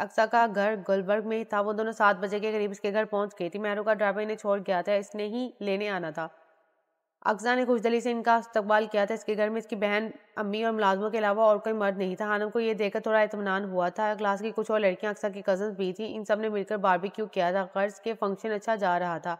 अक्सा का घर गुलबर्ग में ही था वो दोनों सात बजे के करीब इसके घर पहुंच गई थी मेहरू का ड्राइवर इन्हें छोड़ गया था इसने ही लेने आना था अक्सा ने खुशदली से इनका इस्तकबाल किया था इसके घर में इसकी बहन अम्मी और मुलाजमों के अलावा और कोई मर्द नहीं था हानम को यह देखकर थोड़ा इतमान हुआ था क्लास की कुछ और लड़कियां अक्सा की कजन भी थी इन सब ने मिलकर बारबेक्यू किया था कर्ज के फंक्शन अच्छा जा रहा था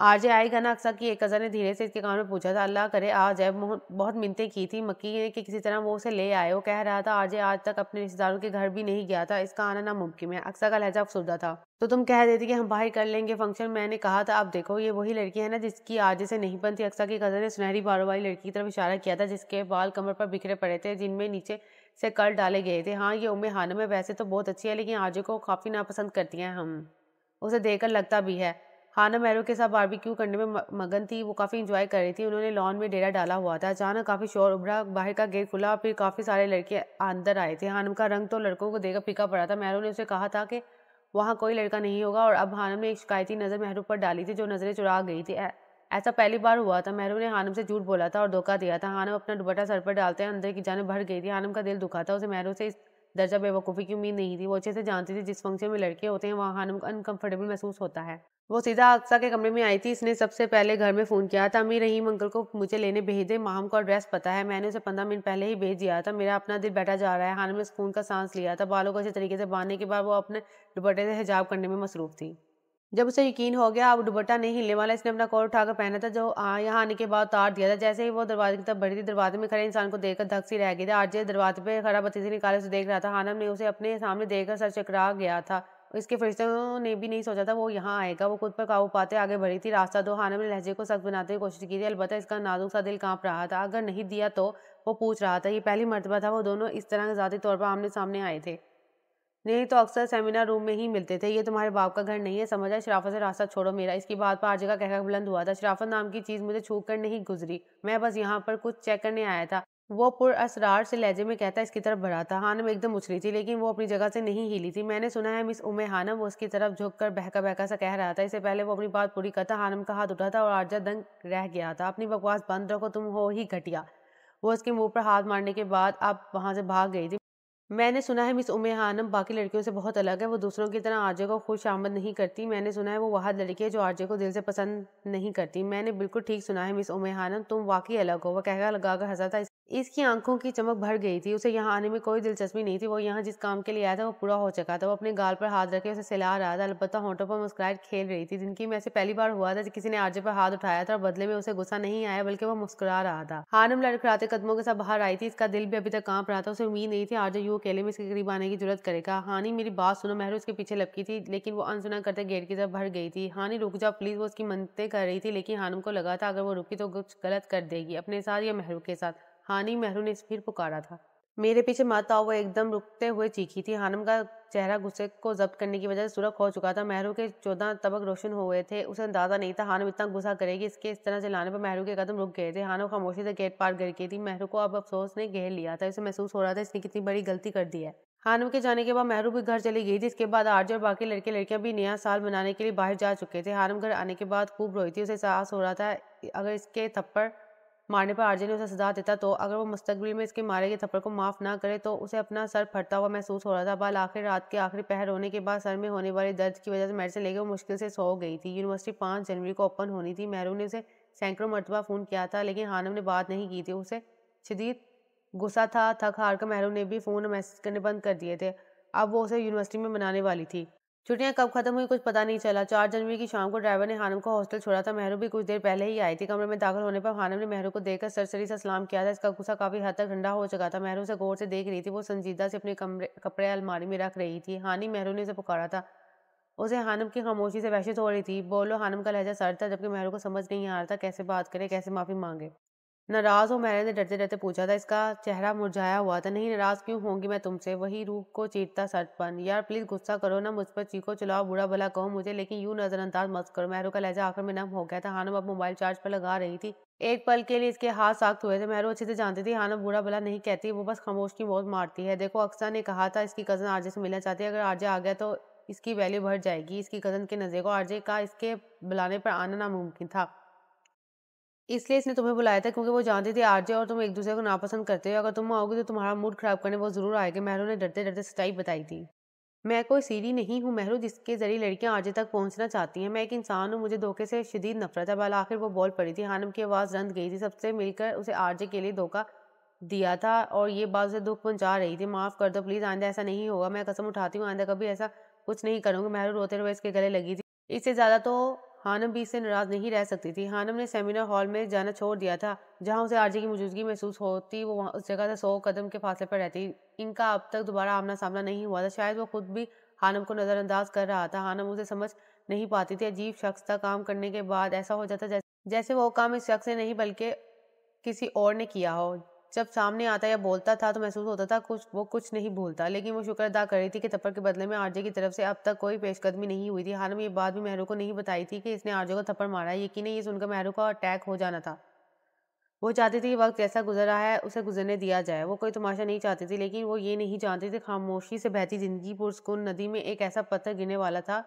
आरजे आई ना अक्सा की एक कज़न ने धीरे से इसके कान में पूछा था अल्लाह करे आ जाए बहुत मिनतें की थी मक्की ने कि किसी तरह वो उसे ले आए वो कह रहा था आरजे आज तक अपने रिश्तेदारों के घर भी नहीं गया था इसका आना नामुमकिन है अक्सा का लहजा अफसुदा था तो तुम कह देती कि हम बाहर कर लेंगे फंक्शन मैंने कहा था आप देखो ये वही लड़की है ना जिसकी आरजे से नहीं बनती अक्सा की कज़न ने सुनहरी बारो वाली लड़की की तरफ इशारा किया था जिसके बाल कमर पर बिखरे पड़े थे जिनमें नीचे से कल डाले गए थे हाँ ये उम्र हानम है वैसे तो बहुत अच्छी है लेकिन आरजे को काफ़ी नापसंद करती हैं हम उसे देखकर लगता भी है हाना मैरो के साथ बारबेक्यू करने में मगन थी वो काफ़ी इंजॉय कर रही थी उन्होंने लॉन में डेरा डाला हुआ था अचानक काफ़ी शोर उभरा बाहर का गेट खुला फिर काफ़ी सारे लड़के अंदर आए थे हानम का रंग तो लड़कों को देकर फीका पड़ा था मैरो ने उसे कहा था कि वहाँ कोई लड़का नहीं होगा और अब हानम ने एक शिकायती नज़र महरू पर डाली थी जो नज़रें चुरा गई थी ऐसा पहली बार हुआ था महरू ने हानम से झूठ बोला था और धोखा दिया था हानम अपना दुबटा सर पर डालते अंदर की जानब भर गई थी हानम का दिल दुखा था उसे महरू से इस दर्जा बेवकूफ़ी की उम्मीद नहीं थी वो अच्छे से जानती थी जिस फंक्शन में लड़के होते हैं वहाँ हानम को अनकम्फर्टेबल महसूस होता है वो सीधा अक्सा के कमरे में आई थी इसने सबसे पहले घर में फ़ोन किया था अमीर रहीम अंकल को मुझे लेने भेज दे माहम को एड्रेस पता है मैंने उसे पंद्रह मिनट पहले ही भेज दिया था मेरा अपना दिल बैठा जा रहा है हाल में सुकून का सांस लिया था बालों को अच्छे तरीके से बांधने के बाद वो अपने दुपट्टे से हिजाब करने में मसरूफ़ थी जब उसे यकीन हो गया अब दुपट्टा नहीं हिलने वाला इसने अपना कोट उठाकर पहना था जो यहाँ आने के बाद उतार दिया था जैसे ही वो दरवाजे की तरफ बढ़ी थी दरवाजे में खड़े इंसान को देखकर धक सी रह गई थी आज दरवाजे पर खड़ा बत्तीसी निकाले उसे देख रहा था हानम ने उसे अपने सामने देखकर सर चकरा गया था इसके फरिश्तों ने भी नहीं सोचा था वो यहाँ आएगा वो खुद पर काबू पाते आगे बढ़ी थी रास्ता दो हानम ने लहजे को सख्त बनाने की कोशिश की थी अलबत्त इसका नाजुक सा दिल कांप रहा था अगर नहीं दिया तो वो पूछ रहा था ये पहली मरतबा था वो दोनों इस तरह ज़ाती तौर पर आमने सामने आए थे नहीं तो अक्सर सेमिनार रूम में ही मिलते थे ये तुम्हारे बाप का घर नहीं है समझा शराफत से रास्ता छोड़ो मेरा इसकी बात पर आज का कहकर बुलंद हुआ था शराफत नाम की चीज़ मुझे छू कर नहीं गुजरी मैं बस यहाँ पर कुछ चेक करने आया था वो असरार से लहजे में कहता इसकी तरफ था हानम एकदम उछली थी लेकिन वो अपनी जगह से नहीं हिली थी मैंने सुना है मिस उमे हानम वो उसकी तरफ झुक कर बहका बहका सा कह रहा था इससे पहले वो अपनी बात पूरी करता हानम का हाथ उठा था और आर्जा दंग रह गया था अपनी बकवास बंद रखो तुम हो ही घटिया वो उसके मुँह पर हाथ मारने के बाद आप वहाँ से भाग गई थी मैंने सुना है मिस उमे हानम बाकी लड़कियों से बहुत अलग है वो दूसरों की तरह आरजे को खुश आमद नहीं करती मैंने सुना है वो वह लड़की है जो आरजे को दिल से पसंद नहीं करती मैंने बिल्कुल ठीक सुना है मिस उमे हानम तुम वाकई अलग हो वह कहगा लगाकर हंसा था इसकी आंखों की चमक भर गई थी उसे यहाँ आने में कोई दिलचस्पी नहीं थी वो यहाँ जिस काम के लिए आया था वो पूरा हो चुका था वो अपने गाल पर हाथ रखे उसे सिला रहा था अलबत्ता होंठों पर मुस्कुराहट खेल रही थी जिनकी में ऐसे पहली बार हुआ था किसी ने आरजे पर हाथ उठाया था और बदले में उसे गुस्सा नहीं आया बल्कि वो मुस्कुरा रहा था हानम लड़खड़ाते कदमों के साथ बाहर आई थी इसका दिल भी अभी तक कांप रहा था उसे उम्मीद नहीं थी आरजे यू अकेले में इसके करीब आने की जरूरत करेगा हानि मेरी बात सुनो मेहरू उसके पीछे लपकी थी लेकिन वो अनसुना करते गेट की तरफ भर गई थी हानि रुक जाओ प्लीज वो उसकी मनते कर रही थी लेकिन हानम को लगा था अगर वो रुकी तो कुछ गलत कर देगी अपने साथ या मेहरू के साथ हानि मेहरू ने फिर पुकारा था मेरे पीछे माता वो एकदम रुकते हुए चीखी थी हानम का चेहरा गुस्से को जब्त करने की वजह से सुरख हो चुका था मेहरू के चौदह तबक रोशन हो गए थे उसे अंदाजा नहीं था हानम इतना गुस्सा करेगी इसके इस तरह चलाने पर मेहरू के कदम रुक गए थे हानम खामोशी से गेट पार कर गई थी मेहरू को अब अफसोस ने घेर लिया था इसे महसूस हो रहा था इसने कितनी बड़ी गलती कर दी है हानम के जाने के बाद मेहरू भी घर चली गई थी इसके बाद आर्ज और बाकी लड़के लड़कियां भी नया साल मनाने के लिए बाहर जा चुके थे हानम घर आने के बाद खूब रोई थी उसे साहस हो रहा था अगर इसके थप्पड़ मारने पर आरजे ने उसे सजा देता तो अगर वो मुस्तबिल में इसके मारे गए थप्पड़ को माफ़ ना करे तो उसे अपना सर फटता हुआ महसूस हो रहा था बाल आखिर रात के आखिरी पहर होने के बाद सर में होने वाले दर्द की वजह से मेरे से लेकर वो मुश्किल से सो गई थी यूनिवर्सिटी पाँच जनवरी को ओपन होनी थी महरू ने उसे सैकड़ों मरतबा फ़ोन किया था लेकिन हानम ने बात नहीं की थी उसे शदीद गुस्सा था थक हार कर महरू ने भी फ़ोन मैसेज करने बंद कर दिए थे अब वो उसे यूनिवर्सिटी में मनाने वाली थी छुट्टियां कब खत्म हुई कुछ पता नहीं चला चार जनवरी की शाम को ड्राइवर ने हानम को हॉस्टल छोड़ा था मेहरू भी कुछ देर पहले ही आई थी कमरे में दाखिल होने पर हानम ने मेहरू को देखकर सरसरी से सलाम किया था इसका गुस्सा काफी हद तक ठंडा हो चुका था मेहरू से गौर से देख रही थी वो संजीदा से अपने कमरे कपड़े अलमारी में रख रही थी हानि मेहरू ने उसे पुकारा था उसे हानम की खामोशी से वहशत हो रही थी बोलो हानम का लहजा सर था जबकि मेहरू को समझ नहीं आ रहा था कैसे बात करे कैसे माफ़ी मांगे नाराज हो मैंने ने तो डरते डरते पूछा था इसका चेहरा मुरझाया हुआ था नहीं नाराज क्यों होंगी मैं तुमसे वही रूह को चीरता सरपन यार प्लीज गुस्सा करो ना मुझ पर चीखो चलाओ बुरा भला कहो मुझे लेकिन यूं नजरअंदाज मत करो मेहरू का लहजा आखिर में नम हो गया था हानम अब मोबाइल चार्ज पर लगा रही थी एक पल के लिए इसके हाथ साख्त हुए थे मेहरू अच्छे से जानती थी हानम बुरा भला नहीं कहती वो बस खामोश की मौत मारती है देखो अक्सर ने कहा था इसकी कजन आरजे से मिलना चाहती है अगर आरजे आ गया तो इसकी वैल्यू बढ़ जाएगी इसकी कजन के नजर को आरजे का इसके बुलाने पर आना नामुमकिन था इसलिए इसने तुम्हें बुलाया था क्योंकि वो जानते थे आरजे और तुम एक दूसरे को नापसंद करते हो अगर तुम आओगे तो तुम्हारा मूड खराब करने वो जरूर आएगा महरू ने डरते डरते सच्चाई बताई थी मैं कोई सीढ़ी नहीं हूँ महरू जिसके जरिए लड़कियाँ आरजे तक पहुँचना चाहती हैं मैं एक इंसान हूँ मुझे धोखे से शदीद नफरत है बाल आखिर वो बोल पड़ी थी हानम की आवाज़ रंध गई थी सबसे मिलकर उसे आरजे के लिए धोखा दिया था और ये बात उसे दुख पहुंचा रही थी माफ़ कर दो प्लीज़ आंदा ऐसा नहीं होगा मैं कसम उठाती हूँ आंदा कभी ऐसा कुछ नहीं करूँगी महरू रोते रोए इसके गले लगी थी इससे ज़्यादा तो हानम भी इससे नाराज नहीं रह सकती थी हानम ने सेमिनार हॉल में जाना छोड़ दिया था जहां उसे आरजे की मौजूदगी महसूस होती वो उस जगह से सौ कदम के फासले पर रहती इनका अब तक दोबारा आमना सामना नहीं हुआ था शायद वो खुद भी हानम को नज़रअंदाज कर रहा था हानम उसे समझ नहीं पाती थी अजीब शख्स था काम करने के बाद ऐसा हो जाता जैसे वो काम इस शख्स ने नहीं बल्कि किसी और ने किया हो जब सामने आता या बोलता था तो महसूस होता था कुछ वो कुछ नहीं भूलता लेकिन वो शुक्र अदा कर रही थी कि थप्पड़ के बदले में आरजे की तरफ से अब तक कोई पेशकदमी नहीं हुई थी हालांकि ये बात भी मेहरू को नहीं बताई थी कि इसने आरजे को थप्पड़ मारा यकीन ये सुनकर मेहरू का अटैक हो जाना था वो चाहती थी कि वक्त कैसा गुजर रहा है उसे गुजरने दिया जाए वो कोई तमाशा नहीं चाहती थी लेकिन वो ये नहीं जानती थी खामोशी से बहती ज़िंदगी पुरस्कून नदी में एक ऐसा पत्थर गिरने वाला था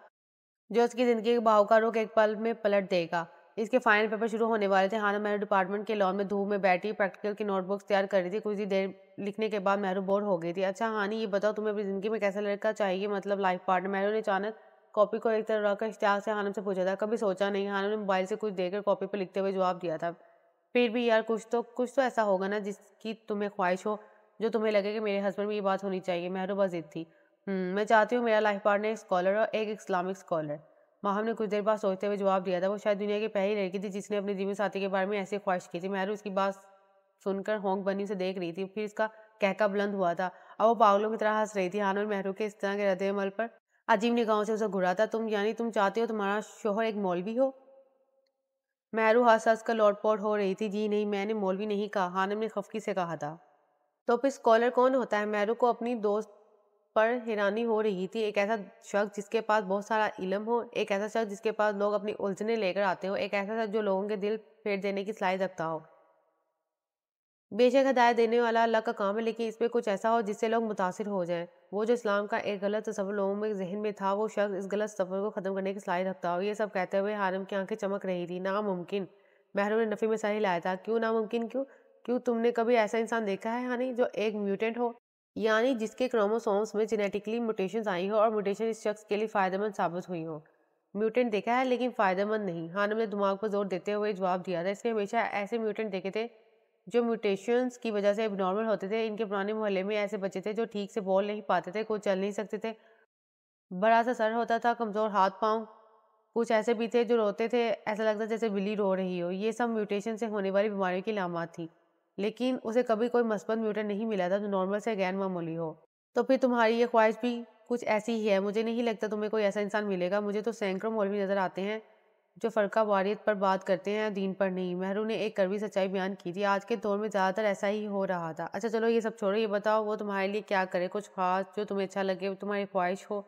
जो उसकी ज़िंदगी के बहाव का रुख एक पल में पलट देगा इसके फाइनल पेपर शुरू होने वाले थे हाना मेहरू डिपार्टमेंट के लॉन में धूप में बैठी प्रैक्टिकल की नोटबुक्स तैयार कर रही थी कुछ ही देर लिखने के बाद मेहरू बोर हो गई थी अच्छा हानी ये बताओ तुम्हें अपनी ज़िंदगी में कैसा लड़का चाहिए मतलब लाइफ पार्टनर मेहरू ने अचानक कॉपी को एक तरह रखकर इश्तियाक से हानम से पूछा था कभी सोचा नहीं हानम ने मोबाइल से कुछ देकर कॉपी पर लिखते हुए जवाब दिया था फिर भी यार कुछ तो कुछ तो ऐसा होगा ना जिसकी तुम्हें ख्वाहिश हो जो तुम्हें लगे कि मेरे हस्बैंड में ये बात होनी चाहिए मेहरू बजिद थी हम्म, मैं चाहती हूँ मेरा लाइफ पार्टनर एक स्कॉलर और एक इस्लामिक स्कॉलर माहम ने कुछ देर बाद सोचते हुए जवाब दिया था वो शायद दुनिया की पहली लड़की थी जिसने अपने जीवन साथी के बारे में ऐसी ख्वाहिश की थी महरू उसकी बात सुनकर होंग बनी से देख रही थी फिर उसका कहका बुलंद हुआ था अब वो पागलों की तरह हंस रही थी हानूर मेहरू के इस तरह के हृदय मल पर अजीब निगाहों से उसे घुरा था तुम यानी तुम चाहते हो तुम्हारा शोहर एक मौलवी हो मेहरू हंस हंस कर लौटपोट हो रही थी जी नहीं मैंने मौलवी नहीं कहा हानम ने खफकी से कहा था तो फिर स्कॉलर कौन होता है मेहरू को अपनी दोस्त पर हैरानी हो रही थी एक ऐसा शख्स जिसके पास बहुत सारा इलम हो एक ऐसा शख्स जिसके पास लोग अपनी उलझने लेकर आते हो एक ऐसा शख्स जो लोगों के दिल फेर देने की सलाह रखता हो बेशक हदायत देने वाला अल्लाह का काम है लेकिन इसमें कुछ ऐसा हो जिससे लोग मुतासर हो जाएं वो जो इस्लाम का एक गलत तस्वर लोगों में जहन में था वो शख्स इस गलत सफर को ख़त्म करने की सलाह रखता हो ये सब कहते हुए हारम की आंखें चमक रही थी नामुमकिन महरू ने नफ़ी में सही लाया था क्यों नामुमकिन क्यों क्यों तुमने कभी ऐसा इंसान देखा है हानि जो एक म्यूटेंट हो यानी जिसके क्रोमोसोम्स में जेनेटिकली म्यूटेशन आई हो और म्यूटेशन इस शख्स के लिए फ़ायदेमंद साबित हुई हो म्यूटेंट देखा है लेकिन फ़ायदेमंद नहीं हाँ ने दिमाग पर जोर देते हुए जवाब दिया था इसने हमेशा ऐसे म्यूटेंट देखे थे जो म्यूटेशंस की वजह से एबनॉर्मल होते थे इनके पुराने मोहल्ले में ऐसे बच्चे थे जो ठीक से बोल नहीं पाते थे कुछ चल नहीं सकते थे बड़ा सा सर होता था कमज़ोर हाथ पाँव कुछ ऐसे भी थे जो रोते थे ऐसा लगता जैसे बिल्ली रो रही हो ये सब म्यूटेशन से होने वाली बीमारियों की लामात थी लेकिन उसे कभी कोई मसबत म्यूटेंट नहीं मिला था जो नॉर्मल से गैर मामूली हो तो फिर तुम्हारी ये ख्वाहिश भी कुछ ऐसी ही है मुझे नहीं लगता तुम्हें कोई ऐसा इंसान मिलेगा मुझे तो सैकड़ों मौलवी नज़र आते हैं जो फ़र्का वारियत पर बात करते हैं दीन पर नहीं महरू ने एक कड़वी सच्चाई बयान की थी आज के दौर में ज़्यादातर ऐसा ही हो रहा था अच्छा चलो ये सब छोड़ो ये बताओ वो तुम्हारे लिए क्या करे कुछ खास जो तुम्हें अच्छा लगे तुम्हारी ख्वाहिश हो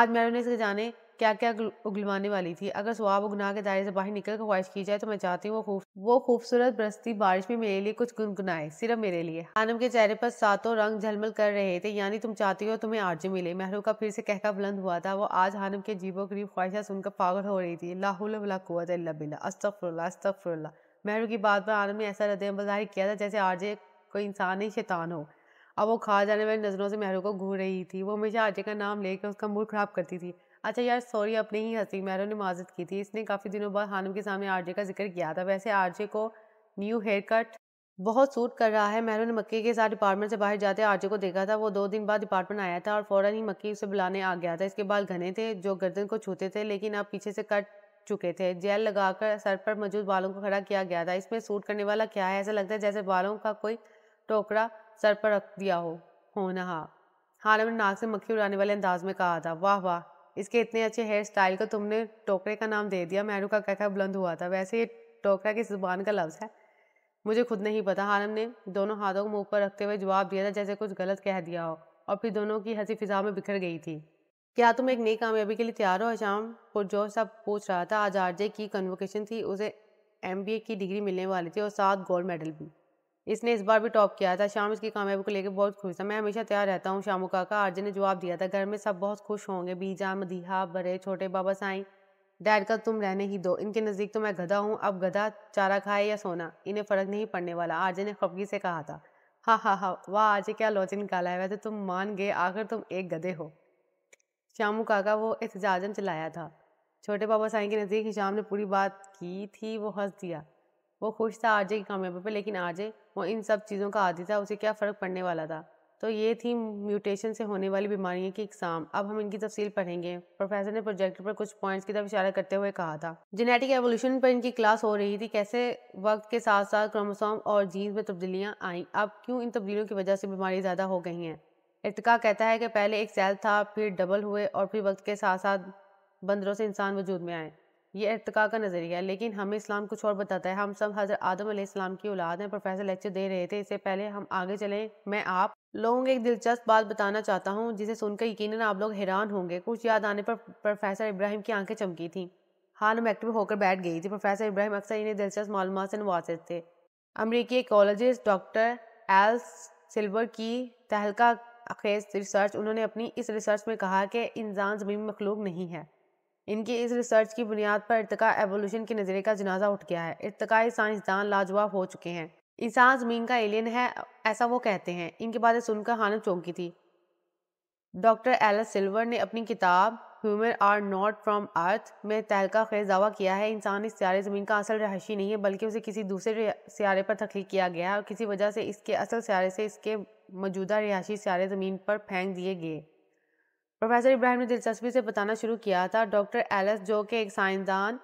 आज महरू ने इसके जाने क्या क्या उगलवाने वाली थी अगर स्वाब उगना के दायरे से बाहर निकल कर ख्वाहिश की जाए तो मैं चाहती हूँ वो खूब वो खूबसूरत बरसती बारिश में मेरे लिए कुछ गुनगुनाए सिर्फ मेरे लिए आनम के चेहरे पर सातों रंग झलमल कर रहे थे यानी तुम चाहती हो तुम्हें आरजू मिले महरू का फिर से कहका बुलंद हुआ था वो आज हानम के जीवो गरीब ख्वाहिशा सुनकर पागल हो रही थी लाहुल्लात बिल्ला अस्तफरल्ला महरू की बात पर आनम ने ऐसा रद्द जाहिर किया था जैसे आर्जे कोई इंसान ही शैतान हो अब वो खा जाने वाली नज़रों से महरू को घूर रही थी वो हमेशा आर्जे का नाम लेकर उसका मूड खराब करती थी अच्छा यार सॉरी अपने ही हंसी मैरों ने माजत की थी इसने काफ़ी दिनों बाद हानम के सामने आरजे का जिक्र किया था वैसे आरजे को न्यू हेयर कट बहुत सूट कर रहा है मैरों ने मक्की के साथ डिपार्टमेंट से बाहर जाते आरजे को देखा था वो दो दिन बाद डिपार्टमेंट आया था और फ़ौर ही मक्की उसे बुलाने आ गया था इसके बाल घने थे जो गर्दन को छूते थे लेकिन अब पीछे से कट चुके थे जेल लगाकर सर पर मौजूद बालों को खड़ा किया गया था इसमें सूट करने वाला क्या है ऐसा लगता है जैसे बालों का कोई टोकरा सर पर रख दिया हो हो नहा हानम ने नाक से मक्खी उड़ाने वाले अंदाज में कहा था वाह वाह इसके इतने अच्छे हेयर स्टाइल को तुमने टोकरे का नाम दे दिया मैनू का कहकर बुलंद हुआ था वैसे ये टोकरा की जुबान का लफ्ज़ है मुझे खुद नहीं पता हारम ने दोनों हाथों को मुंह पर रखते हुए जवाब दिया था जैसे कुछ गलत कह दिया हो और फिर दोनों की हंसी फिजा में बिखर गई थी क्या तुम एक नई कामयाबी के लिए तैयार हो शाम पुरजोश सब पूछ रहा था आज आरजे की कन्वोकेशन थी उसे एमबीए की डिग्री मिलने वाली थी और साथ गोल्ड मेडल भी इसने इस बार भी टॉप किया था शाम इसकी कामयाबी को लेकर बहुत खुश था मैं हमेशा तैयार रहता हूँ शामू काका आर्जे ने जवाब दिया था घर में सब बहुत खुश होंगे बीजा मदीहा बरे छोटे बाबा साई डैड का तुम रहने ही दो इनके नज़दीक तो मैं गधा हूँ अब गधा चारा खाए या सोना इन्हें फ़र्क नहीं पड़ने वाला आरजे ने खफगी से कहा था हाँ हाँ हाँ वाह आज क्या लोच निकाला है वैसे तुम मान गए आखिर तुम एक गधे हो शामू काका वो एहतजाजन चलाया था छोटे बाबा साई के नज़दीक शाम ने पूरी बात की थी वो हंस दिया वो खुश था आरजे की कामयाबी पर लेकिन आरजे वो इन सब चीज़ों का आदि था उसे क्या फ़र्क पड़ने वाला था तो ये थी म्यूटेशन से होने वाली बीमारियों की इकसाम अब हम इनकी तफसील पढ़ेंगे प्रोफेसर ने प्रोजेक्ट पर कुछ पॉइंट्स की तरफ इशारा करते हुए कहा था जेनेटिक एवोल्यूशन पर इनकी क्लास हो रही थी कैसे वक्त के साथ साथ क्रोमोसोम और जीन्स में तब्दीलियाँ आईं अब क्यों इन तब्दीलियों की वजह से बीमारियाँ ज़्यादा हो गई हैं इर्तका कहता है कि पहले एक सेल था फिर डबल हुए और फिर वक्त के साथ साथ बंदरों से इंसान वजूद में आए ये इरतका का नज़रिया है लेकिन हमें इस्लाम कुछ और बताता है हम सब हज़रत आदम आसमाम की औलाद हैं प्रोफेसर लेक्चर दे रहे थे इससे पहले हम आगे चलें मैं आप लोगों को एक दिलचस्प बात बताना चाहता हूँ जिसे सुनकर यकीन आप लोग हैरान होंगे कुछ याद आने पर प्रोफेसर इब्राहिम की आंखें चमकी थी हाल हम एक्टिव होकर बैठ गई थी प्रोफेसर इब्राहिम अक्सर इन्हें दिलचस्प मालूम से नवाजित थे अमरीकी एकोलॉजिस्ट डॉक्टर एल सिल्वर की तहलका खेज रिसर्च उन्होंने अपनी इस रिसर्च में कहा कि इंसान ज़मीन मखलूक नहीं है इनकी इस रिसर्च की बुनियाद पर इरतका एवोल्यूशन के नज़रिए का जनाजा उठ गया है इरतकाई साइंसदान लाजवाब हो चुके हैं इंसान ज़मीन का एलियन है ऐसा वो कहते हैं इनकी बातें सुनकर हानत चौंकी थी डॉक्टर एलस सिल्वर ने अपनी किताब human are not from Earth में तहलका खेज दावा किया है इंसान इस सियारे ज़मीन का असल रहायशी नहीं है बल्कि उसे किसी दूसरे सियारे पर तख्लीक किया गया है और किसी वजह से इसके असल सियारे से इसके मौजूदा रिहायशी सियारे ज़मीन पर फेंक दिए गए प्रोफेसर इब्राहिम ने दिलचस्पी से बताना शुरू किया था डॉक्टर एलिस जो कि एक साइंसदान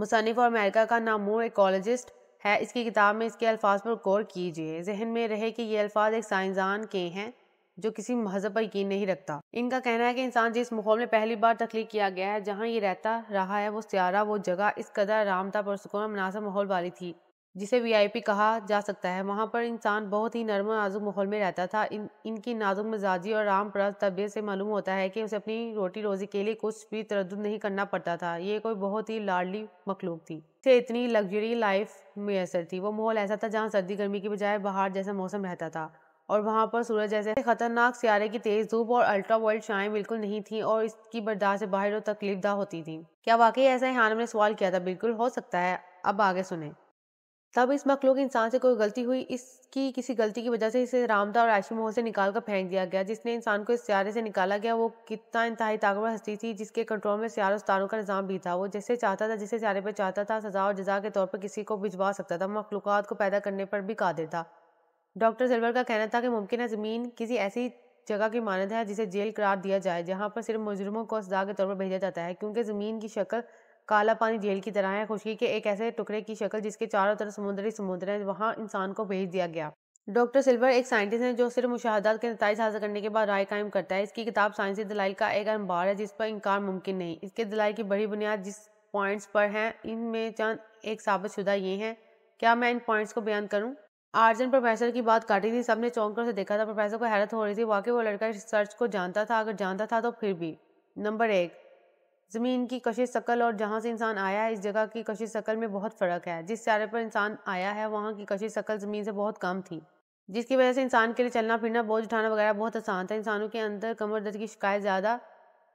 मुसनफ़ और अमेरिका का नामो एकोलॉजिस्ट है इसकी किताब में इसके अल्फाज पर गौर कीजिए जहन में रहे कि ये अल्फाज एक साइंसदान के हैं जो किसी मजहब पर यकीन नहीं रखता इनका कहना है कि इंसान जिस माहौल में पहली बार तख्लीक किया गया है जहाँ ये रहता रहा है वो स्यारा वो जगह इस कदर आरामता पर सुकून मुनासब माहौल वाली थी जिसे वीआईपी कहा जा सकता है वहाँ पर इंसान बहुत ही नरम नाजुक माहौल में रहता था इन इनकी नाजुक मिजाजी और आम परस्त तबीयत से मालूम होता है कि उसे अपनी रोटी रोज़ी के लिए कुछ भी तरद नहीं करना पड़ता था ये कोई बहुत ही लाडली मखलूक थी इसे इतनी लग्जरी लाइफ मैसर थी वो माहौल ऐसा था जहाँ सर्दी गर्मी की बजाय बाहर जैसा मौसम रहता था और वहाँ पर सूरज जैसे खतरनाक सियारे की तेज़ धूप और अल्ट्रा वर्ल्ड शाएँ बिल्कुल नहीं थी और इसकी बर्दाश्त बाहर और तकलीफदा होती थी क्या वाकई ऐसा है हाँ ने सवाल किया था बिल्कुल हो सकता है अब आगे सुने तब इस मखलूक इंसान से कोई गलती हुई इसकी किसी गलती की वजह से इसे रामदा और आशी मोह से निकाल कर फेंक दिया गया जिसने इंसान को इस सियारे से निकाला गया वो कितना इंतहाई ताकतवर हस्ती थी जिसके कंट्रोल में सियार उस्तारों का निज़ाम भी था वो जैसे चाहता था जिसे सियारे पर चाहता था सजा और जजा के तौर पर किसी को भिजवा सकता था मखलूक को पैदा करने पर भी कादिर था डॉक्टर सिल्वर का कहना था कि मुमकिन है ज़मीन किसी ऐसी जगह की मानद है जिसे जेल करार दिया जाए जहाँ पर सिर्फ मुजरमों को सजा के तौर पर भेजा जाता है क्योंकि ज़मीन की शक्ल काला पानी जेल की तरह है खुशी के एक ऐसे टुकड़े की शक्ल जिसके चारों तरफ समुद्री समुद्र है वहाँ इंसान को भेज दिया गया डॉक्टर सिल्वर एक साइंटिस्ट है जो सिर्फ मुशाहदात के नतज हासिल करने के बाद राय कायम करता है इसकी किताब साइंसी दलाई का एक अनबार है जिस पर इनकार मुमकिन नहीं इसके दलाई की बड़ी बुनियाद जिस पॉइंट्स पर हैं इनमें चंद एक साबित शुदा ये हैं क्या मैं इन पॉइंट्स को बयान करूं आर्जन प्रोफेसर की बात काटी थी सबने चौंक से देखा था प्रोफेसर को हैरत हो रही थी वाकई वो लड़का रिसर्च को जानता था अगर जानता था तो फिर भी नंबर एक ज़मीन की कशिश शक्ल और जहाँ से इंसान आया है इस जगह की कशिश शक्ल में बहुत फ़र्क है जिस चारे पर इंसान आया है वहाँ की कशिश शक्ल ज़मीन से बहुत कम थी जिसकी वजह से इंसान के लिए चलना फिरना बोझ उठाना वगैरह बहुत आसान था इंसानों के अंदर कमर दर्द की शिकायत ज़्यादा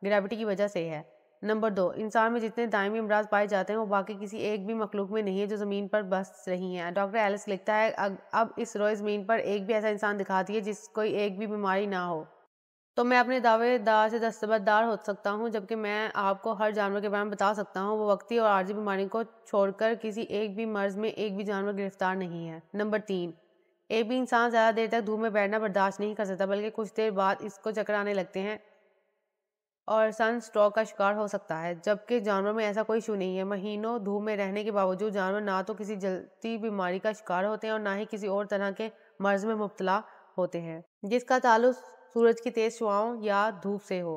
ग्रेविटी की वजह से है नंबर दो इंसान में जितने दायमी अमराज पाए जाते हैं वो बाकी किसी एक भी मखलूक में नहीं है जो ज़मीन पर बस रही हैं डॉक्टर एलिस लिखता है अब इस रोए ज़मीन पर एक भी ऐसा इंसान दिखा दिए जिस कोई एक भी बीमारी ना हो तो मैं अपने दावेदार से दस्तबरदार हो सकता हूँ जबकि मैं आपको हर जानवर के बारे में बता सकता हूँ वो वक्ती और आर्जी बीमारी को छोड़कर किसी एक भी मर्ज में एक भी जानवर गिरफ्तार नहीं है नंबर तीन एक भी इंसान ज़्यादा देर तक धूप में बैठना बर्दाश्त नहीं कर सकता बल्कि कुछ देर बाद इसको चक्कर आने लगते हैं और सन स्ट्रोक का शिकार हो सकता है जबकि जानवर में ऐसा कोई इशू नहीं है महीनों धूप में रहने के बावजूद जानवर ना तो किसी जलती बीमारी का शिकार होते हैं और ना ही किसी और तरह के मर्ज में मुबतला होते हैं जिसका ताल्लुक सूरज की तेज शुआओं या धूप से हो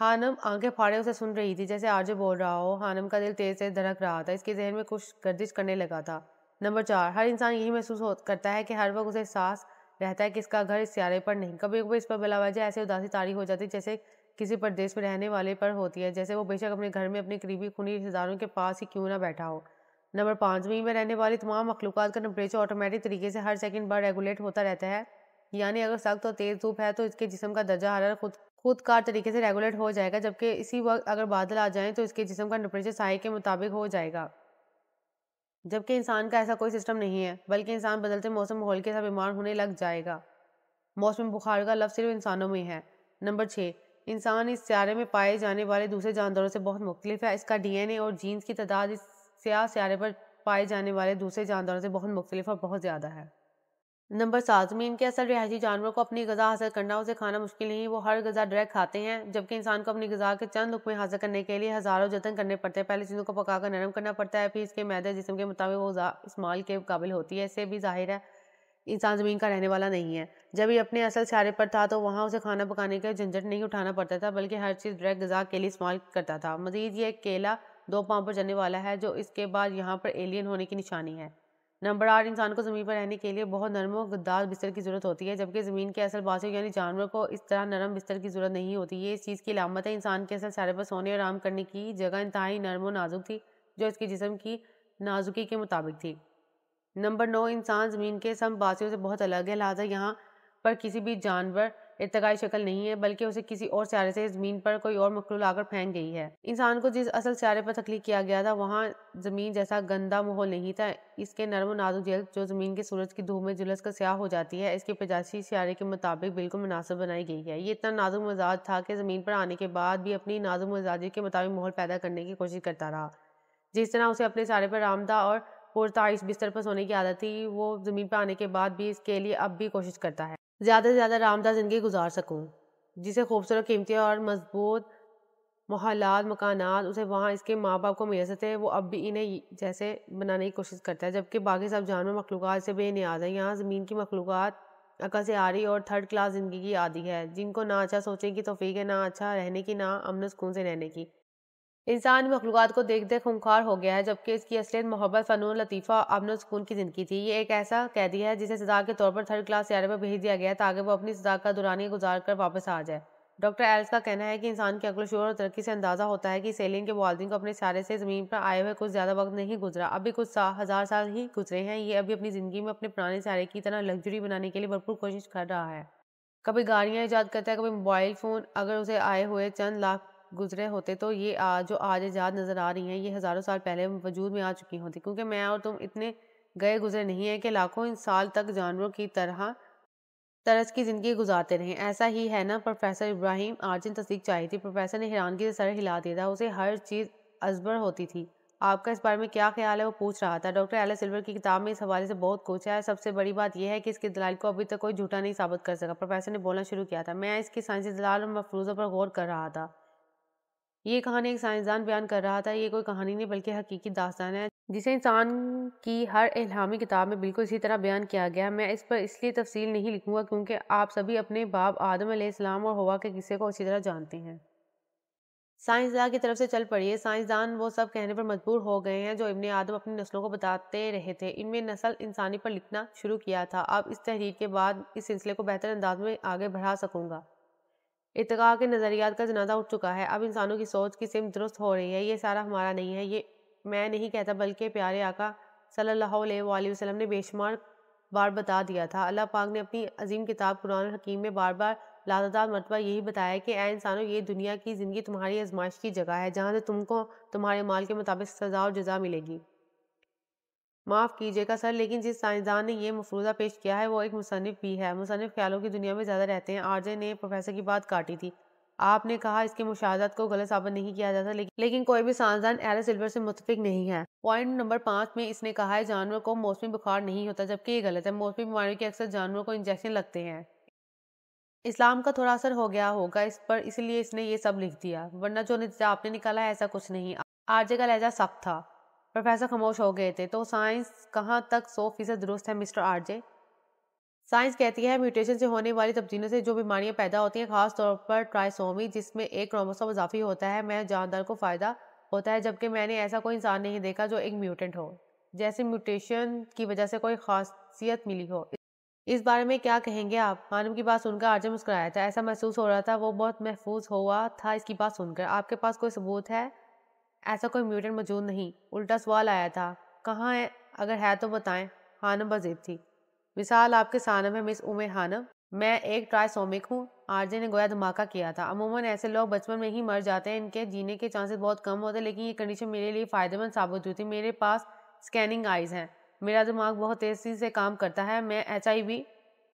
हानम आंखें फाड़े उसे सुन रही थी जैसे आरजे बोल रहा हो हानम का दिल तेज तेज धड़क रहा था इसके जहन में कुछ गर्दिश करने लगा था नंबर चार हर इंसान यही महसूस करता है कि हर वक्त उसे सांस रहता है कि इसका घर इस सियारे पर नहीं कभी कभी इस पर बलावाजा ऐसी उदासी तारी हो जाती जैसे किसी प्रदेश में रहने वाले पर होती है जैसे वो बेशक अपने घर में अपने करीबी खूनी रिश्तेदारों के पास ही क्यों ना बैठा हो नंबर पाँच में रहने वाली तमाम मखलूक का टेम्परेचर ऑटोमेटिक तरीके से हर सेकंड बार रेगुलेट होता रहता है यानी अगर सख्त और तेज़ धूप है तो इसके जिसम का दर्जा हरार खुद खुद कार तरीके से रेगुलेट हो जाएगा जबकि इसी वक्त अगर बादल आ जाएं तो इसके जिसम का टेम्परेचर साय के मुताबिक हो जाएगा जबकि इंसान का ऐसा कोई सिस्टम नहीं है बल्कि इंसान बदलते मौसम माहौल के साथ बीमार होने लग जाएगा मौसम बुखार का लफ्ज़ सिर्फ इंसानों में है नंबर छः इंसान इस स्यारे में पाए जाने वाले दूसरे जानवरों से बहुत मुख्तलिफ है इसका डीएनए और जीन्स की तादाद इस स्या स्यारे पर पाए जाने वाले दूसरे जानवरों से बहुत मुख्तलिफ और बहुत ज़्यादा है नंबर सात मीन के असल रिहायशी जानवर को अपनी गज़ा हासिल करना उसे खाना मुश्किल नहीं वो हर गज़ा डायरेक्ट खाते हैं जबकि इंसान को अपनी गज़ा के चंद लुक हासिल करने के लिए हज़ारों जतन करने पड़ते हैं पहले चीज़ों को पकाकर नरम करना पड़ता है फिर इसके मैदे जिसम के मुताबिक वो इस्माल के काबिल होती है इससे भी जाहिर है इंसान ज़मीन का रहने वाला नहीं है जब ये अपने असल शारे पर था तो वहाँ उसे खाना पकाने के झंझट नहीं उठाना पड़ता था बल्कि हर चीज़ डायरेक्ट गज़ा के लिए इस्तेमाल करता था मज़ीद ये केला दो पाँव पर जाने वाला है जो इसके बाद यहाँ पर एलियन होने की निशानी है नंबर आठ इंसान को ज़मीन पर रहने के लिए बहुत नरम और गद्दार बिस्तर की ज़रूरत होती है जबकि ज़मीन के असल बासी यानी जानवर को इस तरह नरम बिस्तर की ज़रूरत नहीं होती ये इस चीज़ की लामत है इंसान के असल सारे पर सोने और आराम करने की जगह इंतहाई नरम और नाजुक थी जो इसके जिसम की नाजुकी के मुताबिक थी नंबर नौ इंसान ज़मीन के सम बासियों से बहुत अलग है लिहाजा यहाँ पर किसी भी जानवर इरतकाई शक्ल नहीं है बल्कि उसे किसी और स्यारे से ज़मीन पर कोई और मखलू लाकर फेंक गई है इंसान को जिस असल स्यारे पर तख्लीक किया गया था वहाँ ज़मीन जैसा गंदा माहौल नहीं था इसके नरम नाजुक जल्द जो ज़मीन के सूरज की धूप में जुलस का स्याह हो जाती है इसके पचासी स्यारे के मुताबिक बिल्कुल मुनासिब बनाई गई है ये इतना नाजुक मजाज था कि ज़मीन पर आने के बाद भी अपनी नाजुक मजाजी के मुताबिक माहौल पैदा करने की कोशिश करता रहा जिस तरह उसे अपने सारे पर आमदा और पुरताइश बिस्तर पर सोने की आदत थी वो ज़मीन पर आने के बाद भी इसके लिए अब भी कोशिश करता है ज़्यादा से ज़्यादा आरामदा ज़िंदगी गुजार सकूँ जिसे खूबसूरत कीमती और मजबूत महलात मकान उसे वहाँ इसके माँ बाप को मिल सकते हैं वो अब भी इन्हें जैसे बनाने की कोशिश करता है जबकि बाकी सब जानवर मखलूक से बेनियाज है यहाँ ज़मीन की मखलूक अकल से आ रही और थर्ड क्लास ज़िंदगी की आदि है जिनको ना अच्छा सोचने की तोफ़ी है ना अच्छा रहने की ना अमन सुकून से रहने की इंसान मखलूक़ात को देख देख खूंखार हो गया है जबकि इसकी असलियत मोहब्बत फ़नून लतीफ़ा अमन सुकून की ज़िंदगी थी ये एक ऐसा कैदी है जिसे सजा के तौर पर थर्ड क्लास सियारे पर भेज दिया गया ताकि वो अपनी सजा का दुरानी गुजार कर वापस आ जाए डॉक्टर एल्स का कहना है कि इंसान की अकल शोर और तरक्की से अंदाज़ा होता है कि सेलिन के वालदी को अपने सारे से ज़मीन पर आए हुए कुछ ज़्यादा वक्त नहीं गुजरा अभी कुछ सा, हज़ार साल ही गुजरे हैं ये अभी अपनी ज़िंदगी में अपने पुराने सारे की तरह लग्जरी बनाने के लिए भरपूर कोशिश कर रहा है कभी गाड़ियाँ ईजाद करता है कभी मोबाइल फ़ोन अगर उसे आए हुए चंद लाख गुजरे होते तो ये आ, जो आज आज़ाद नज़र आ रही हैं ये हज़ारों साल पहले वजूद में आ चुकी होती क्योंकि मैं और तुम इतने गए गुजरे नहीं है कि लाखों साल तक जानवरों की तरह तरस की ज़िंदगी गुजारते रहें ऐसा ही है ना प्रोफेसर इब्राहिम आर्जिन तस्दीक चाहिए थी प्रोफेसर ने हैरानगी से सर हिला दिया था उसे हर चीज़ अजबर होती थी आपका इस बारे में क्या ख्याल है वो पूछ रहा था डॉक्टर एल सिल्वर की किताब में इस हवाले से बहुत कुछ है सबसे बड़ी बात यह है कि इसके दलाल को अभी तक कोई झूठा नहीं साबित कर सका प्रोफेसर ने बोलना शुरू किया था मैं इसकी साइंसी दलाल और मफरूज़ों पर गौर कर रहा था ये कहानी एक साइंसदान बयान कर रहा था ये कोई कहानी नहीं बल्कि हकीकी दास्तान है जिसे इंसान की हर इलामी किताब में बिल्कुल इसी तरह बयान किया गया मैं इस पर इसलिए तफसील नहीं लिखूंगा क्योंकि आप सभी अपने बाप आदम आसमाम और हवा के किस्से को अच्छी तरह जानते हैं साइंसदान की तरफ से चल पड़ी है साइंसदान वो सब कहने पर मजबूर हो गए हैं जो इबन आदम अपनी नस्लों को बताते रहे थे इनमें नस्ल इंसानी पर लिखना शुरू किया था अब इस तहरीर के बाद इस सिलसिले को बेहतर अंदाज में आगे बढ़ा सकूँगा इतका के नज़रियात का जनाजा उठ चुका है अब इंसानों की सोच की सिम दुरुस्त हो रही है ये सारा हमारा नहीं है ये मैं नहीं कहता बल्कि प्यारे आका सल्लल्लाहु अलैहि वसल्लम ने बेशुमार बार बता दिया था अल्लाह पाक ने अपनी अजीम किताब कुरान हकीम में बार बार लातादार मरतबा यही बताया कि ए इंसानों ये दुनिया की ज़िंदगी तुम्हारी आजमाइश की जगह है जहाँ से तुमको तुम्हारे माल के मुताबिक सजा और जजा मिलेगी माफ़ कीजिएगा सर लेकिन जिस साइंसदान ने यह मफरूजा पेश किया है वो एक मुसनफ़ भी है मुसनफ़ ख्यालों की दुनिया में ज़्यादा रहते हैं आरजे ने प्रोफेसर की बात काटी थी आपने कहा इसके मुशाहत को गलत साबित नहीं किया जाता लेकिन लेकिन कोई भी साइंसदान एरा सिल्वर से मुतफिक नहीं है पॉइंट नंबर पाँच में इसने कहा है जानवर को मौसमी बुखार नहीं होता जबकि ये गलत है मौसमी बीमारियों के अक्सर जानवरों को इंजेक्शन लगते हैं इस्लाम का थोड़ा असर हो गया होगा इस पर इसलिए इसने ये सब लिख दिया वरना जो नतीजा आपने निकाला है ऐसा कुछ नहीं आरजे का लहजा सख्त था प्रोफेसर खामोश हो गए थे तो साइंस कहाँ तक सौ फीसद दुरुस्त है मिस्टर आरजे साइंस कहती है म्यूटेशन से होने वाली तब्दीलियों से जो बीमारियां पैदा होती हैं खास तौर पर ट्राइसोमी जिसमें एक क्रोमोसोम इजाफी होता है मैं जानदार को फ़ायदा होता है जबकि मैंने ऐसा कोई इंसान नहीं देखा जो एक म्यूटेंट हो जैसे म्यूटेशन की वजह से कोई खासियत मिली हो इस बारे में क्या कहेंगे आप मानव की बात सुनकर आर्जन मुस्कराया था ऐसा महसूस हो रहा था वो बहुत महफूज हुआ था इसकी बात सुनकर आपके पास कोई सबूत है ऐसा कोई म्यूटेंट मौजूद नहीं उल्टा सवाल आया था कहाँ है अगर है तो बताएं हानम बजेब थी मिसाल आपके सानम है मिस उमे हानम मैं एक ट्राइसोमिक हूँ आरजे ने गोया धमाका किया था अमूमन ऐसे लोग बचपन में ही मर जाते हैं इनके जीने के चांसेस बहुत कम होते हैं लेकिन ये कंडीशन मेरे लिए फ़ायदेमंद साबित हुई थी मेरे पास स्कैनिंग आइज़ हैं मेरा दिमाग बहुत तेज़ी से काम करता है मैं एच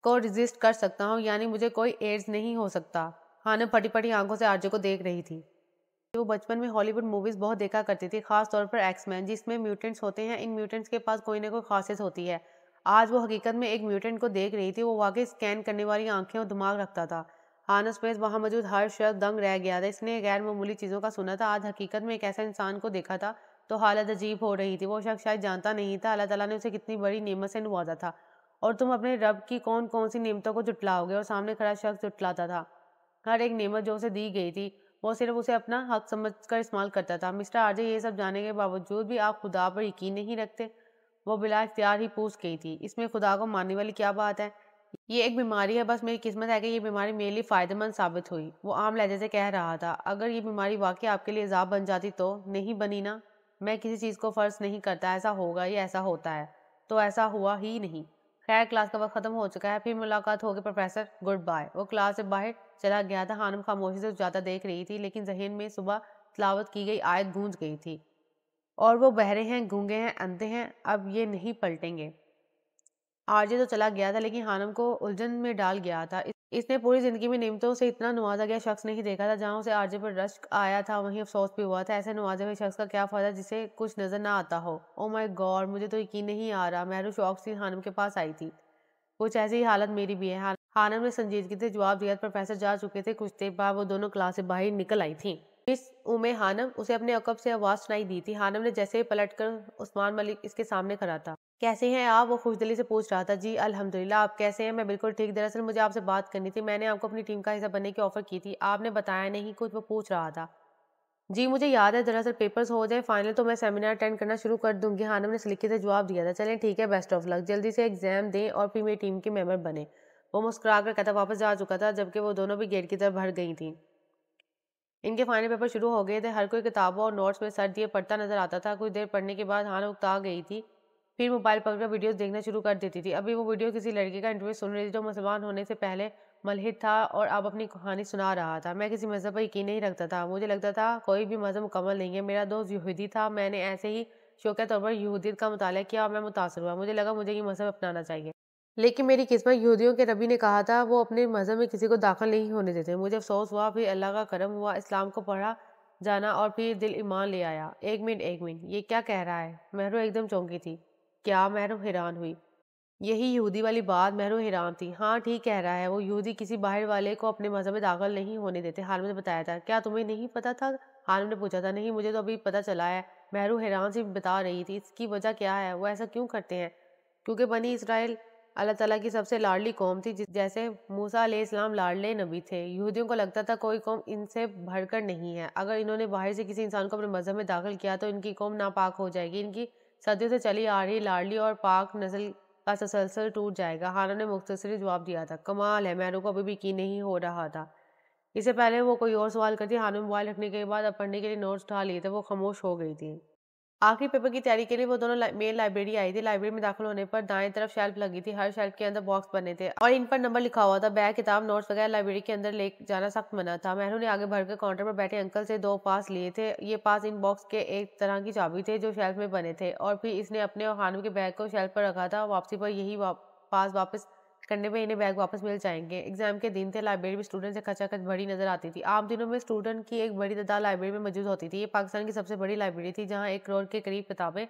को रिजिस्ट कर सकता हूँ यानी मुझे कोई एड्स नहीं हो सकता हानम फटी फटी आंखों से आरजे को देख रही थी वो बचपन में हॉलीवुड मूवीज बहुत देखा करती थी खास तौर पर एक्समैन जिसमें म्यूटेंट्स होते हैं इन म्यूटेंट्स के पास कोई ना कोई खासियत होती है आज वो हकीकत में एक म्यूटेंट को देख रही थी वो वाकई स्कैन करने वाली आंखें और दिमाग रखता था हानस में वहाँ मौजूद हर शख्स दंग रह गया था इसने गैर मामूली चीज़ों का सुना था आज हकीकत में एक ऐसा इंसान को देखा था तो हालत अजीब हो रही थी वो शख्स शायद जानता नहीं था अल्लाह ताला ने उसे कितनी बड़ी नेमत से नवाजा था और तुम अपने रब की कौन कौन सी नेमतों को जुटलाओगे और सामने खड़ा शख्स जुटलाता था हर एक नेमत जो उसे दी गई थी वो सिर्फ उसे अपना हक समझ कर इस्तेमाल करता था मिस्टर आरजे ये सब जाने के बावजूद भी आप खुदा पर यकीन नहीं रखते वो बिला इख्तियार ही पूछ गई थी इसमें खुदा को मानने वाली क्या बात है ये एक बीमारी है बस मेरी किस्मत है कि ये बीमारी मेरे लिए फ़ायदेमंद साबित हुई वो आम लहजे से कह रहा था अगर ये बीमारी वाकई आपके लिए अजाब बन जाती तो नहीं बनी ना मैं किसी चीज़ को फ़र्ज नहीं करता ऐसा होगा या ऐसा होता है तो ऐसा हुआ ही नहीं खैर क्लास का वक्त ख़त्म हो चुका है फिर मुलाकात होगी प्रोफेसर गुड बाय वो क्लास से बाहर चला गया था हानम खामोशी से ज़्यादा देख रही थी लेकिन जहन में सुबह तलावत की गई आयत गूंज गई थी और वो बहरे हैं गूंगे हैं अंधे हैं अब ये नहीं पलटेंगे आरजे तो चला गया था लेकिन हानम को उलझन में डाल गया था इसने पूरी ज़िंदगी में नियमतों से इतना नवाजा गया शख्स नहीं देखा था जहाँ उसे आरजे पर रश्क आया था वहीं अफसोस भी हुआ था ऐसे नवाजे हुए शख्स का क्या फ़ायदा जिसे कुछ नज़र ना आता हो ओ माय गॉड मुझे तो यकीन नहीं आ रहा मेहरू तो शौक से हानम के पास आई थी कुछ ऐसी हालत मेरी भी है आनंद ने संजीदगी से जवाब दिया प्रोफेसर जा चुके थे कुछ देर बाद वो दोनों क्लास से बाहर निकल आई थी मिस उमे हानम उसे अपने अकब से आवाज़ सुनाई दी थी हानम ने जैसे ही पलट कर उस्मान मलिक इसके सामने खड़ा था कैसे हैं आप वो खुशदली से पूछ रहा था जी अल्हम्दुलिल्लाह आप कैसे हैं मैं बिल्कुल ठीक दरअसल मुझे आपसे बात करनी थी मैंने आपको अपनी टीम का हिस्सा बनने की ऑफ़र की थी आपने बताया नहीं कुछ वो पूछ रहा था जी मुझे याद है दरअसल पेपर्स हो जाए फाइनल तो मैं सेमिनार अटेंड करना शुरू कर दूंगी हानम ने सलीके से जवाब दिया था चलें ठीक है बेस्ट ऑफ लक जल्दी से एग्ज़ाम दें और फिर मेरी टीम के मेम्बर बने वो मुस्कुरा कर कथा वापस जा चुका था जबकि वो दोनों भी गेट की तरफ भर गई थी इनके फाइनल पेपर शुरू हो गए थे हर कोई किताबों और नोट्स में सर दिए पढ़ता नजर आता था कुछ देर पढ़ने के बाद हान उगता गई थी फिर मोबाइल पकड़कर वीडियोस देखना शुरू कर देती थी अभी वो वीडियो किसी लड़के का इंटरव्यू सुन रही थी जो मुसलमान होने से पहले मलहित था और अब अपनी कहानी सुना रहा था मैं किसी मज़हब पर यकीन नहीं रखता था मुझे लगता था कोई भी मज़हब मुकम्मल नहीं है मेरा दोस्त यहूदी था मैंने ऐसे ही शौक तौर पर यहूदियत का मुताल किया और मैं मुतासर हुआ मुझे लगा मुझे ये मज़हब अपनाना चाहिए लेकिन मेरी किस्मत यहूदियों के रबी ने कहा था वो अपने मज़हब में किसी को दाखिल नहीं होने देते मुझे अफसोस हुआ फिर अल्लाह का करम हुआ इस्लाम को पढ़ा जाना और फिर दिल ईमान ले आया एक मिनट एक मिनट ये क्या कह रहा है महरू एकदम चौंकी थी क्या महरू हैरान हुई यही यहूदी वाली बात महरू हैरान थी हाँ ठीक कह रहा है वो यहूदी किसी बाहर वाले को अपने मज़हब में दाखिल नहीं होने देते हालम ने तो बताया था क्या तुम्हें नहीं पता था हालम ने पूछा था नहीं मुझे तो अभी पता चला है महरू हैरान से बता रही थी इसकी वजह क्या है वो ऐसा क्यों करते हैं क्योंकि बनी इसराइल अल्लाह ताला की सबसे लाडली कौम थी जैसे मूसा इस्लाम लाडले नबी थे यहूदियों को लगता था कोई कौम इनसे भरकर नहीं है अगर इन्होंने बाहर से किसी इंसान को अपने मज़हब में दाखिल किया तो इनकी कौम नापाक हो जाएगी इनकी सदियों से चली आ रही लाडली और पाक नस्ल का तसलसल टूट जाएगा हाना ने मुख्तसरी जवाब दिया था कमाल है मैनू को अभी भी यकीन नहीं हो रहा था इससे पहले वो कोई और सवाल करती हानू मोबाइल रखने के बाद अब पढ़ने के लिए नोट्स उठा लिए थे वो खामोश हो गई थी आखिरी पेपर की तैयारी के लिए वो दोनों मेल लाइब्रेरी आई थी लाइब्रेरी में दाखिल होने पर दाएं तरफ शेल्फ लगी थी हर शेल्फ के अंदर बॉक्स बने थे और इन पर नंबर लिखा हुआ था बैग किताब नोट्स वगैरह लाइब्रेरी के अंदर ले जाना सख्त मना था मेहरू ने आगे भरकर काउंटर पर बैठे अंकल से दो पास लिए थे ये पास इन बॉक्स के एक तरह की चाबी थे जो शेल्फ में बने थे और फिर इसने अपने और खानू के बैग को शेल्फ पर रखा था वापसी पर यही पास वापस करने में इन्हें बैग वापस मिल जाएंगे एग्जाम के दिन थे लाइब्रेरी में स्टूडेंट से खचाखच भरी नजर आती थी आम दिनों में स्टूडेंट की एक बड़ी तादाद लाइब्रेरी में मौजूद होती थी ये पाकिस्तान की सबसे बड़ी लाइब्रेरी थी जहाँ एक करोड़ के करीब किताबें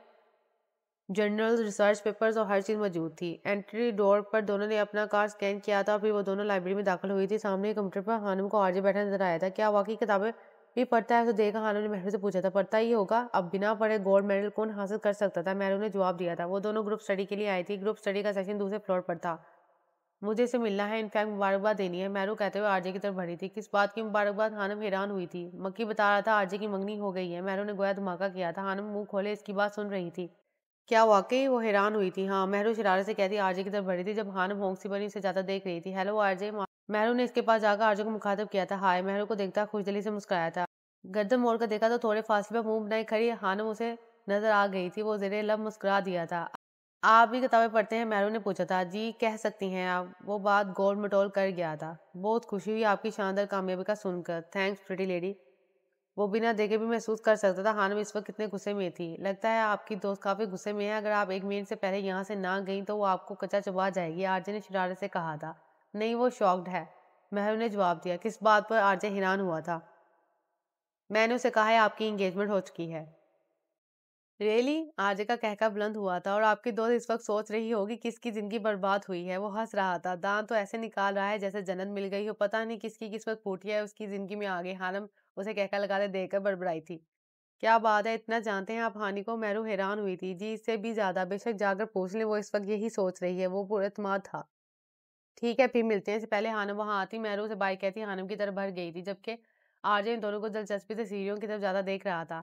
जर्नल्स रिसर्च पेपर्स और हर चीज़ मौजूद थी एंट्री डोर पर दोनों ने अपना कार स्कैन किया था और फिर वो दोनों लाइब्रेरी में दाखिल हुई थी सामने कंप्यूटर पर हानम को आरजे बैठा नजर आया था क्या वाकई किताबें भी पढ़ता है तो देखा हानम ने महरू से पूछा था पढ़ता ही होगा अब बिना पढ़े गोल्ड मेडल कौन हासिल कर सकता था महरू ने जवाब दिया था वो दोनों ग्रुप स्टडी के लिए आई थी ग्रुप स्टडी का सेशन दूसरे फ्लोर पर था मुझे इसे मिलना है इनफैक्ट मुबारकबाद देनी है मैरू तो कहते हुए आरजे की तरफ बढ़ी थी किस बात की मुबारकबाद हानम हैरान हुई थी मक्की बता रहा था आरजे की मंगनी हो गई है मैरू ने गोया धमाका किया था हानम मुंह खोले इसकी बात सुन रही थी क्या वाकई वो हैरान हुई थी हाँ मेहरू शरारत से कहती आरजे की तरफ बढ़ी थी जब हानम होंगसी बनी उसे ज़्यादा देख रही थी हेलो आरजे मेहरू ने इसके पास जाकर आरजे को मुखातब किया था हाय मेहरू को देखता खुशदली से मुस्कुराया था गर्दन मोड़ कर देखा तो थोड़े फासले पर मुंह बनाई खड़ी हानम उसे नजर आ गई थी वो जेरे लब मुस्कुरा दिया था आप भी किताबें पढ़ते हैं मैरू ने पूछा था जी कह सकती हैं आप वो बात गोल मटोल कर गया था बहुत खुशी हुई आपकी शानदार कामयाबी का सुनकर थैंक्स प्रिटी लेडी वो बिना देखे भी महसूस कर सकता था हानम इस वक्त कितने गुस्से में थी लगता है आपकी दोस्त काफ़ी गुस्से में है अगर आप एक मिनट से पहले यहाँ से ना गई तो वो आपको कच्चा चबा जाएगी आरजे ने शरारत से कहा था नहीं वो शॉक्ड है महरू ने जवाब दिया किस बात पर आरजे हैरान हुआ था मैंने उसे कहा है आपकी इंगेजमेंट हो चुकी है रियली really? आर्जे का कहका बुलंद हुआ था और आपकी दोस्त इस वक्त सोच रही होगी किसकी जिंदगी बर्बाद हुई है वो हंस रहा था दांत तो ऐसे निकाल रहा है जैसे जन्नत मिल गई हो पता नहीं किसकी किस्मत फूटी है उसकी जिंदगी में आगे हानम उसे कहका लगाते देखकर बड़बड़ाई थी क्या बात है इतना जानते हैं आप हानि को मैरू तो हैरान हुई थी जी इससे भी ज्यादा बेशक जाकर पूछ ले वो इस वक्त यही सोच रही है वो पूरा था ठीक है फिर मिलते हैं इससे पहले हानम वहाँ आती मैरू से बाइक कहती हानम की तरफ भर गई थी जबकि आर्जे इन दोनों को दिलचस्पी से सीढ़ियों की तरफ ज्यादा देख रहा था